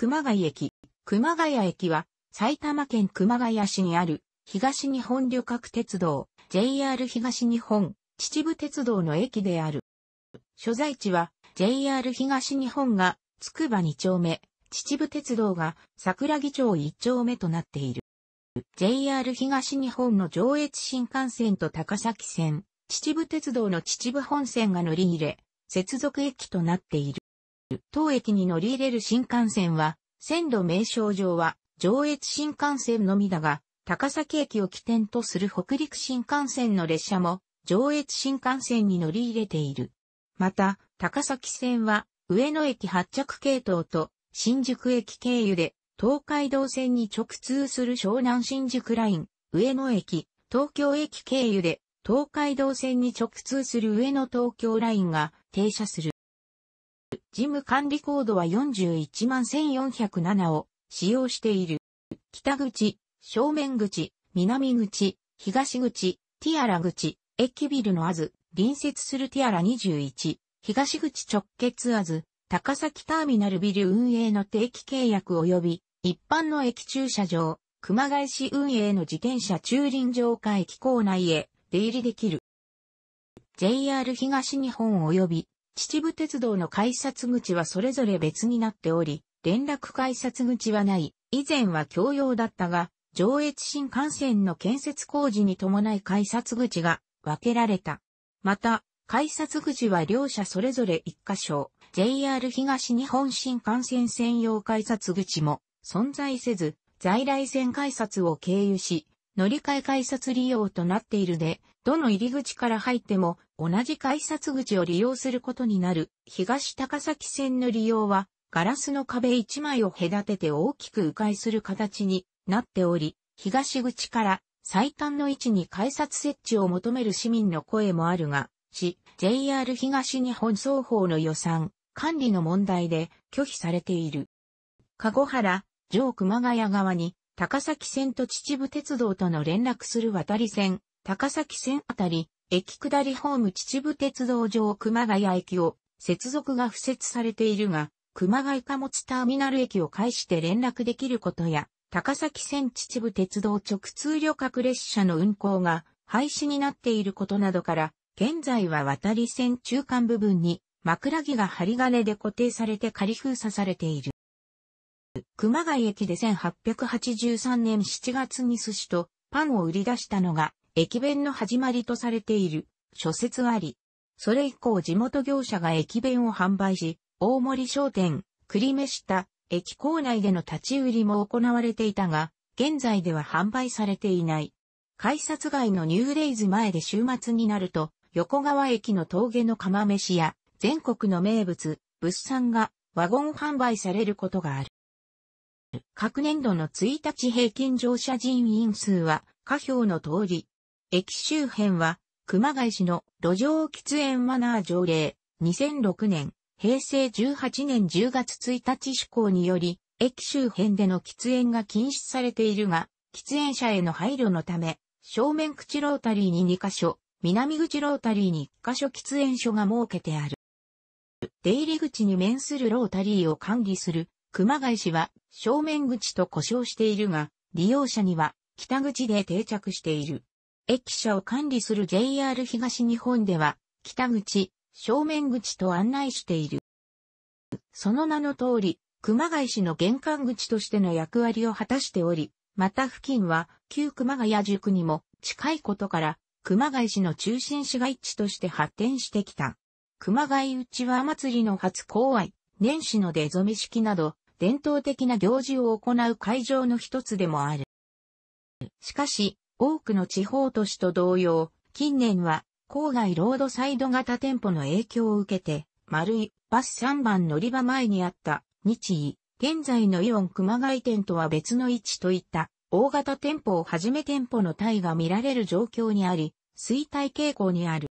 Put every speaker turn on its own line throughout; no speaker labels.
熊谷駅。熊谷駅は埼玉県熊谷市にある東日本旅客鉄道 JR 東日本秩父鉄道の駅である。所在地は JR 東日本がつくば2丁目、秩父鉄道が桜木町1丁目となっている。JR 東日本の上越新幹線と高崎線、秩父鉄道の秩父本線が乗り入れ、接続駅となっている。当駅に乗り入れる新幹線は、線路名称上は上越新幹線のみだが、高崎駅を起点とする北陸新幹線の列車も上越新幹線に乗り入れている。また、高崎線は上野駅発着系統と新宿駅経由で東海道線に直通する湘南新宿ライン、上野駅、東京駅経由で東海道線に直通する上野東京ラインが停車する。事務管理コードは41万1407を使用している。北口、正面口、南口、東口、ティアラ口、駅ビルのあず、隣接するティアラ21、東口直結あず、高崎ターミナルビル運営の定期契約及び、一般の駅駐車場、熊谷市運営の自転車駐輪場か駅構内へ出入りできる。JR 東日本及び秩父鉄道の改札口はそれぞれ別になっており、連絡改札口はない、以前は共用だったが、上越新幹線の建設工事に伴い改札口が分けられた。また、改札口は両者それぞれ1箇所、JR 東日本新幹線専用改札口も存在せず、在来線改札を経由し、乗り換え改札利用となっているで、どの入り口から入っても同じ改札口を利用することになる東高崎線の利用はガラスの壁1枚を隔てて大きく迂回する形になっており、東口から最短の位置に改札設置を求める市民の声もあるが、し、JR 東日本双方の予算、管理の問題で拒否されている。籠原、上熊谷側に、高崎線と秩父鉄道との連絡する渡り線、高崎線あたり、駅下りホーム秩父鉄道上熊谷駅を接続が付設されているが、熊谷貨物ターミナル駅を介して連絡できることや、高崎線秩父鉄道直通旅客列車の運行が廃止になっていることなどから、現在は渡り線中間部分に枕木が針金で固定されて仮封鎖されている。熊谷駅で1883年7月に寿司とパンを売り出したのが駅弁の始まりとされている諸説あり、それ以降地元業者が駅弁を販売し、大森商店、栗目下、駅構内での立ち売りも行われていたが、現在では販売されていない。改札外のニューレイズ前で週末になると、横川駅の峠の釜飯や全国の名物、物産がワゴン販売されることがある。各年度の1日平均乗車人員数は、下表の通り、駅周辺は、熊谷市の路上喫煙マナー条例、2006年、平成18年10月1日施行により、駅周辺での喫煙が禁止されているが、喫煙者への配慮のため、正面口ロータリーに2カ所、南口ロータリーに1カ所喫煙所が設けてある。出入り口に面するロータリーを管理する熊谷市は正面口と呼称しているが、利用者には北口で定着している。駅舎を管理する JR 東日本では、北口、正面口と案内している。その名の通り、熊谷市の玄関口としての役割を果たしており、また付近は旧熊谷塾にも近いことから、熊谷市の中心市街地として発展してきた。熊谷内は祭りの初公愛、年始の出初め式など、伝統的な行事を行う会場の一つでもある。しかし、多くの地方都市と同様、近年は郊外ロードサイド型店舗の影響を受けて、丸いバス3番乗り場前にあった日位現在のイオン熊谷店とは別の位置といった大型店舗をはじめ店舗の体が見られる状況にあり、衰退傾向にある。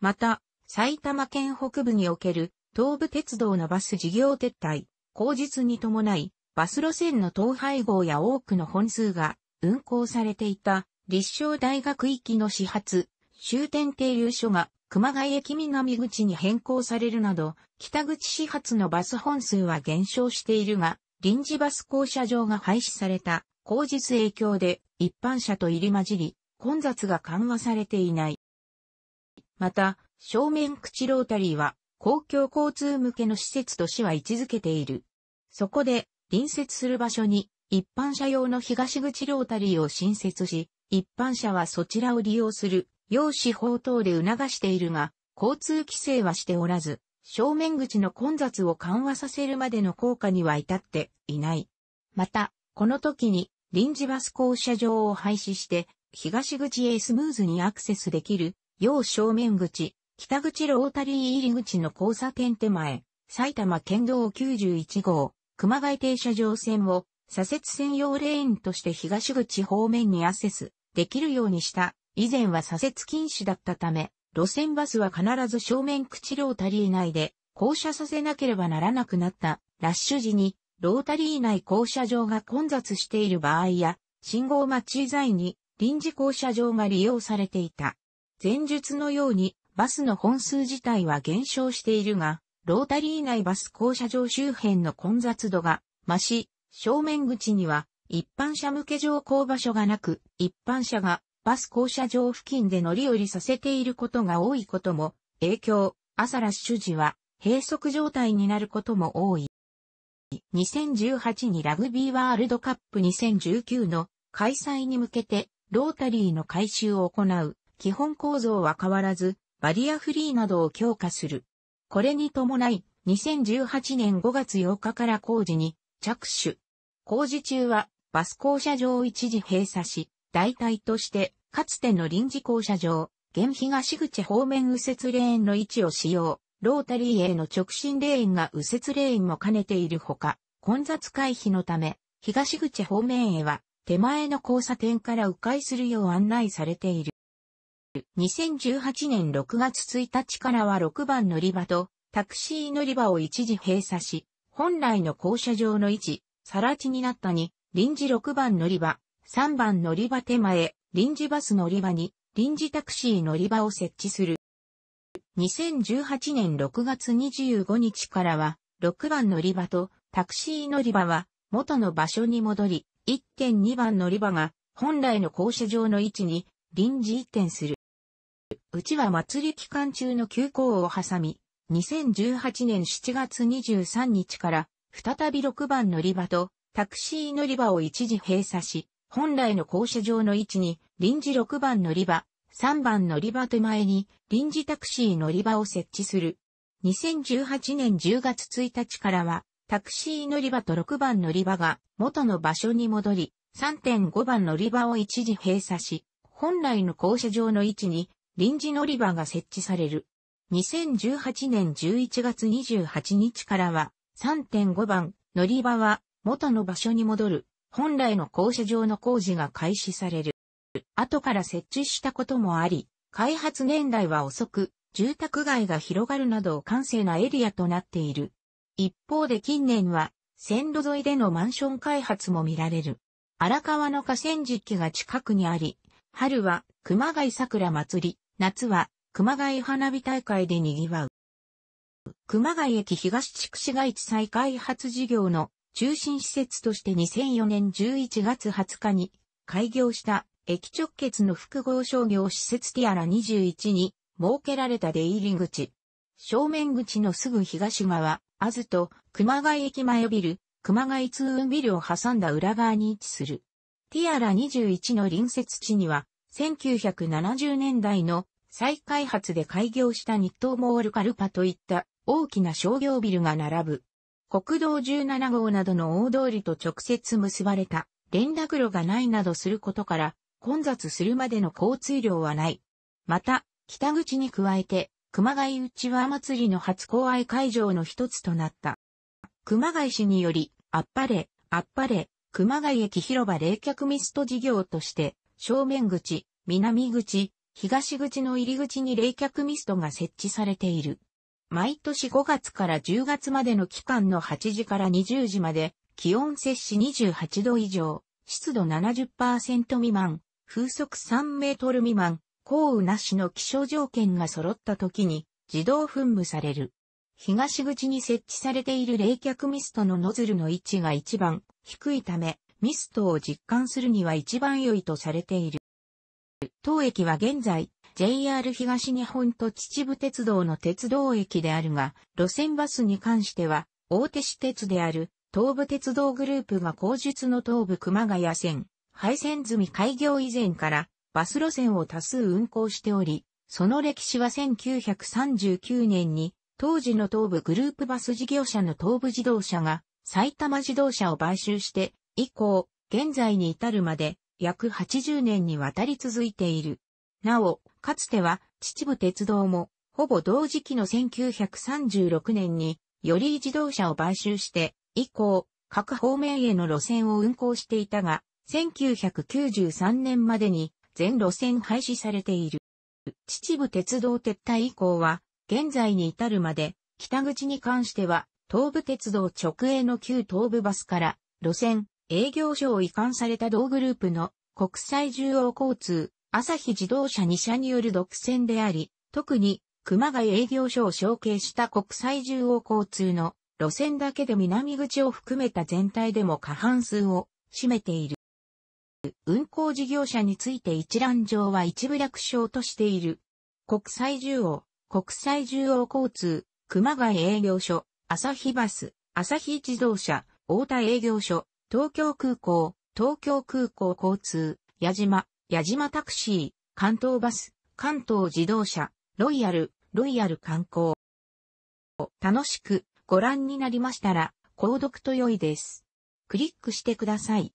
また、埼玉県北部における東武鉄道のバス事業撤退、口実に伴い、バス路線の統廃合や多くの本数が運行されていた立正大学行きの始発、終点停留所が熊谷駅南口に変更されるなど、北口始発のバス本数は減少しているが、臨時バス降車場が廃止された、後日影響で一般車と入り混じり、混雑が緩和されていない。また、正面口ロータリーは公共交通向けの施設と市は位置づけている。そこで、隣接する場所に一般車用の東口ロータリーを新設し、一般車はそちらを利用する、用紙法等で促しているが、交通規制はしておらず、正面口の混雑を緩和させるまでの効果には至っていない。また、この時に臨時バス降車場を廃止して、東口へスムーズにアクセスできる、要正面口、北口ロータリー入り口の交差点手前、埼玉県道91号、熊谷停車場線を左折専用レーンとして東口方面にアセスできるようにした。以前は左折禁止だったため、路線バスは必ず正面口ロータリー内で降車させなければならなくなったラッシュ時にロータリー内降車場が混雑している場合や信号待ち以外に臨時降車場が利用されていた。前述のようにバスの本数自体は減少しているが、ロータリー内バス降車場周辺の混雑度が増し、正面口には一般車向け乗降場所がなく、一般車がバス降車場付近で乗り降りさせていることが多いことも影響、朝ラッシュ時は閉塞状態になることも多い。2018にラグビーワールドカップ2019の開催に向けてロータリーの改修を行う基本構造は変わらずバリアフリーなどを強化する。これに伴い2018年5月8日から工事に着手。工事中はバス降車場を一時閉鎖し、代替としてかつての臨時降車場、現東口方面右折レーンの位置を使用、ロータリーへの直進レーンが右折レーンも兼ねているほか、混雑回避のため、東口方面へは手前の交差点から迂回するよう案内されている。2018年6月1日からは6番乗り場とタクシー乗り場を一時閉鎖し、本来の降車場の位置、更地になったに、臨時6番乗り場、3番乗り場手前、臨時バス乗り場に、臨時タクシー乗り場を設置する。2018年6月25日からは、6番乗り場とタクシー乗り場は元の場所に戻り、1.2番乗り場が本来の降車場の位置に臨時移転する。うちは祭り期間中の休校を挟み、2018年7月23日から、再び6番乗り場と、タクシー乗り場を一時閉鎖し、本来の校舎場の位置に、臨時6番乗り場、3番乗り場手前に、臨時タクシー乗り場を設置する。2018年10月1日からは、タクシー乗り場と6番乗り場が元の場所に戻り、3.5番乗り場を一時閉鎖し、本来の校舎場の位置に臨時乗り場が設置される。2018年11月28日からは、3.5番、乗り場は、元の場所に戻る、本来の校舎上の工事が開始される。後から設置したこともあり、開発年代は遅く、住宅街が広がるなど完成なエリアとなっている。一方で近年は、線路沿いでのマンション開発も見られる。荒川の河川敷が近くにあり、春は熊谷桜祭り、夏は熊谷花火大会で賑わう。熊谷駅東地区市街地再開発事業の中心施設として2004年11月20日に開業した駅直結の複合商業施設ティアラ21に設けられた出入り口。正面口のすぐ東側、アズと熊谷駅前ビル、熊谷通運ビルを挟んだ裏側に位置する。ティアラ21の隣接地には、1970年代の再開発で開業した日東モールカルパといった大きな商業ビルが並ぶ。国道17号などの大通りと直接結ばれた連絡路がないなどすることから混雑するまでの交通量はない。また、北口に加えて熊谷内輪祭りの初公愛会場の一つとなった。熊谷市により、あっぱれ、あっぱれ、熊谷駅広場冷却ミスト事業として、正面口、南口、東口の入り口に冷却ミストが設置されている。毎年5月から10月までの期間の8時から20時まで、気温摂氏28度以上、湿度70%未満、風速3メートル未満、降雨なしの気象条件が揃った時に自動噴霧される。東口に設置されている冷却ミストのノズルの位置が一番低いため、ミストを実感するには一番良いとされている。当駅は現在、JR 東日本と秩父鉄道の鉄道駅であるが、路線バスに関しては、大手市鉄である東武鉄道グループが後述の東武熊谷線、廃線済み開業以前からバス路線を多数運行しており、その歴史は1939年に当時の東武グループバス事業者の東武自動車が埼玉自動車を買収して以降、現在に至るまで約80年にわたり続いている。なお、かつては秩父鉄道もほぼ同時期の1936年により自動車を買収して以降各方面への路線を運行していたが1993年までに全路線廃止されている。秩父鉄道撤退以降は現在に至るまで北口に関しては東武鉄道直営の旧東武バスから路線、営業所を移管された同グループの国際重要交通、朝日自動車2社による独占であり、特に熊谷営業所を承継した国際重要交通の路線だけで南口を含めた全体でも過半数を占めている。運行事業者について一覧上は一部略称としている。国際重要、国際重要交通、熊谷営業所、朝日バス、朝日自動車、大田営業所、東京空港、東京空港交通、矢島、矢島タクシー、関東バス、関東自動車、ロイヤル、ロイヤル観光。楽しくご覧になりましたら、購読と良いです。クリックしてください。